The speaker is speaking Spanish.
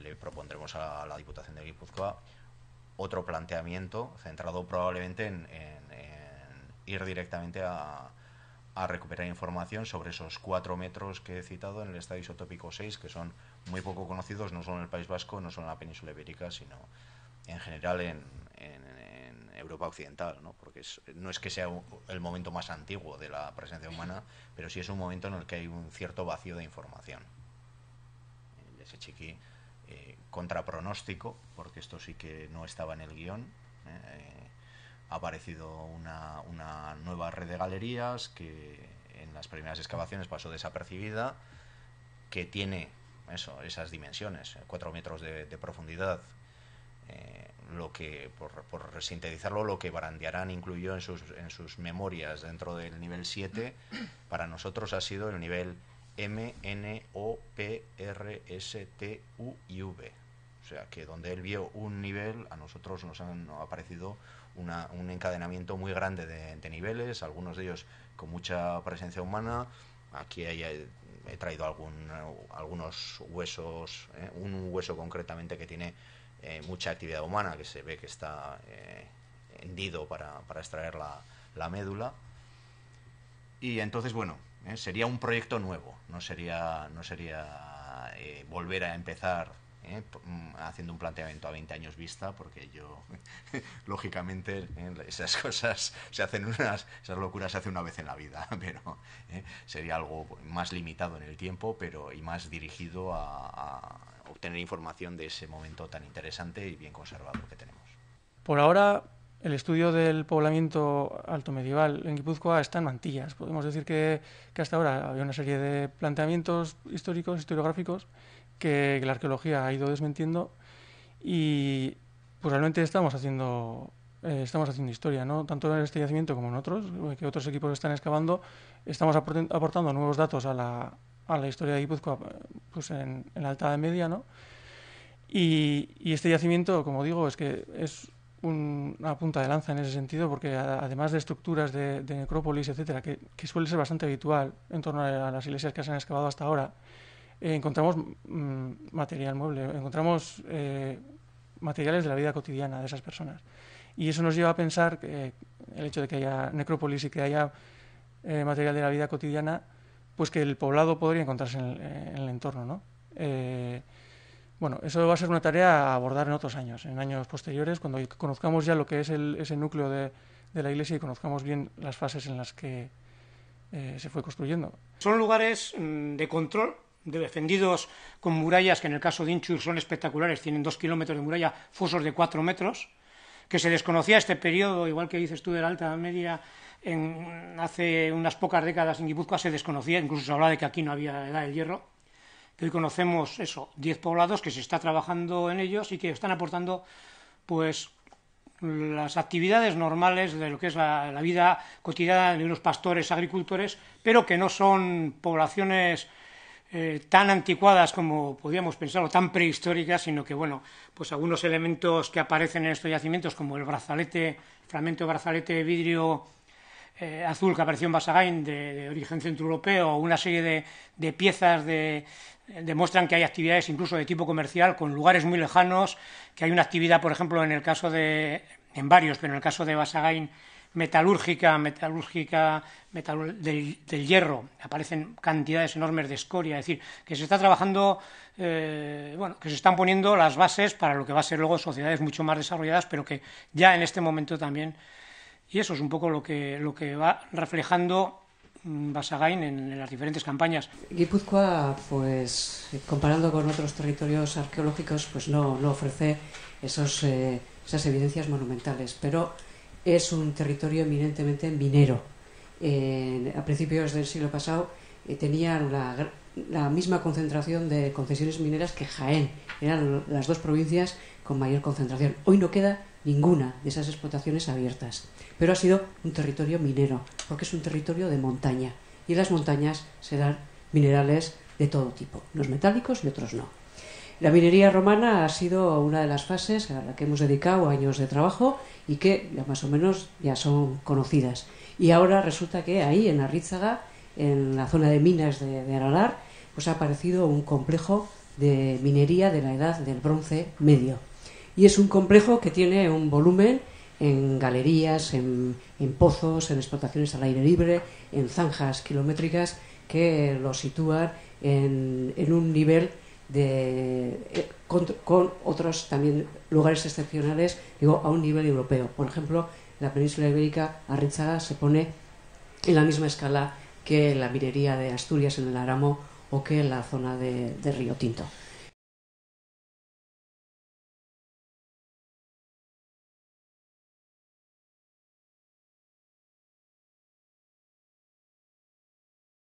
le propondremos a la Diputación de Guipúzcoa otro planteamiento centrado probablemente en, ir directamente a, recuperar información sobre esos cuatro metros que he citado en el estadio isotópico 6, que son muy poco conocidos no solo en el País Vasco, no solo en la península ibérica, sino en general en, Europa Occidental, ¿no? porque no es que sea el momento más antiguo de la presencia humana, pero sí es un momento en el que hay un cierto vacío de información. Ese eh, chiqui eh, contrapronóstico, porque esto sí que no estaba en el guión. Eh, ha aparecido una, nueva red de galerías que en las primeras excavaciones pasó desapercibida, que tiene eso, esas dimensiones, eh, cuatro metros de, profundidad. lo que, por, por, sintetizarlo, lo que Barandiarán incluyó en sus, en sus memorias dentro del nivel 7, para nosotros ha sido el nivel M-N-O-P-R-S-T-U-I-V. O sea, que donde él vio un nivel, a nosotros nos han aparecido un encadenamiento muy grande de, niveles, algunos de ellos con mucha presencia humana. Aquí he traído algún, algunos huesos, eh, un hueso concretamente que tiene eh, mucha actividad humana, que se ve que está eh, hendido para, extraer la médula. Y entonces, bueno, ¿eh? Sería un proyecto nuevo, no sería, no sería eh, volver a empezar ¿eh? mm, haciendo un planteamiento a 20 años vista, porque yo, lógicamente, esas cosas se hacen unas, esas locuras se hacen una vez en la vida, pero sería algo más limitado en el tiempo pero y más dirigido a, a obtener información de ese momento tan interesante y bien conservado que tenemos. Por ahora el estudio del poblamiento alto medieval en Guipúzcoa está en mantillas. Podemos decir que, hasta ahora había una serie de planteamientos históricos, historiográficos, que, la arqueología ha ido desmintiendo y pues realmente estamos haciendo eh, estamos haciendo historia, ¿no? tanto en este yacimiento como en otros, eh, que otros equipos están excavando, estamos aportando nuevos datos a la, historia de Guipúzcoa pues en, la Alta Media. ¿no? y, este yacimiento, como digo, es que es una punta de lanza en ese sentido, porque además de estructuras de, necrópolis, etcétera, que, suele ser bastante habitual en torno a, las iglesias que se han excavado hasta ahora, eh, encontramos mm, material mueble, encontramos eh, materiales de la vida cotidiana de esas personas. Y eso nos lleva a pensar que el hecho de que haya necrópolis y que haya eh, material de la vida cotidiana, pues que el poblado podría encontrarse en el, en el entorno, ¿no? Bueno, eso va a ser una tarea a abordar en otros años, en años posteriores, cuando conozcamos ya lo que es el, ese núcleo de, la iglesia y conozcamos bien las fases en las que eh, se fue construyendo. Son lugares mm, de control defendidos con murallas que en el caso de Inchur son espectaculares, tienen dos kilómetros de muralla, fosos de cuatro metros, que se desconocía este periodo, igual que dices tú de la Alta Media, en, hace unas pocas décadas en Guipúzcoa se desconocía, incluso se hablaba de que aquí no había edad del hierro, Hoy conocemos eso, 10 poblados que se está trabajando en ellos y que están aportando pues las actividades normales de lo que es la, vida cotidiana de unos pastores agricultores, pero que no son poblaciones eh, tan anticuadas como podríamos pensar o tan prehistóricas, sino que, bueno, pues algunos elementos que aparecen en estos yacimientos, como el brazalete, fragmento de brazalete de vidrio eh, azul que apareció en Basagain de, origen centroeuropeo, o una serie de piezas de, demuestran que hay actividades incluso de tipo comercial con lugares muy lejanos, que hay una actividad, por ejemplo, en el caso de, en varios, pero en el caso de Basagain, metalúrgica, metalúrgica del, hierro, aparecen cantidades enormes de escoria, es decir, que se está trabajando, eh, bueno, que se están poniendo las bases para lo que va a ser luego sociedades mucho más desarrolladas, pero que ya en este momento también, y eso es un poco lo que, lo que va reflejando Mm, Basagain en las diferentes campañas. Guipúzcoa, pues comparando con otros territorios arqueológicos, pues no, no ofrece esos, eh, esas evidencias monumentales, pero es un territorio eminentemente minero. a principios del siglo pasado eh, tenían la, la, misma concentración de concesiones mineras que Jaén, eran las dos provincias con mayor concentración. Hoy no queda ninguna de esas explotaciones abiertas. Pero ha sido un territorio minero, porque es un territorio de montaña. Y en las montañas se dan minerales de todo tipo, unos metálicos y otros no. La minería romana ha sido una de las fases a la que hemos dedicado años de trabajo y que ya más o menos ya son conocidas. Y ahora resulta que ahí, en Arrízaga, en la zona de minas de, de Aralar, pues ha aparecido un complejo de minería de la edad del bronce medio y es un complejo que tiene un volumen en galerías, en, pozos, en explotaciones al aire libre, en zanjas kilométricas que lo sitúan en, un nivel eh, con, otros también lugares excepcionales, digo, a un nivel europeo. Por ejemplo, la península ibérica, arrechada se pone en la misma escala que la minería de Asturias en el Aramo o que la zona de, de Río Tinto.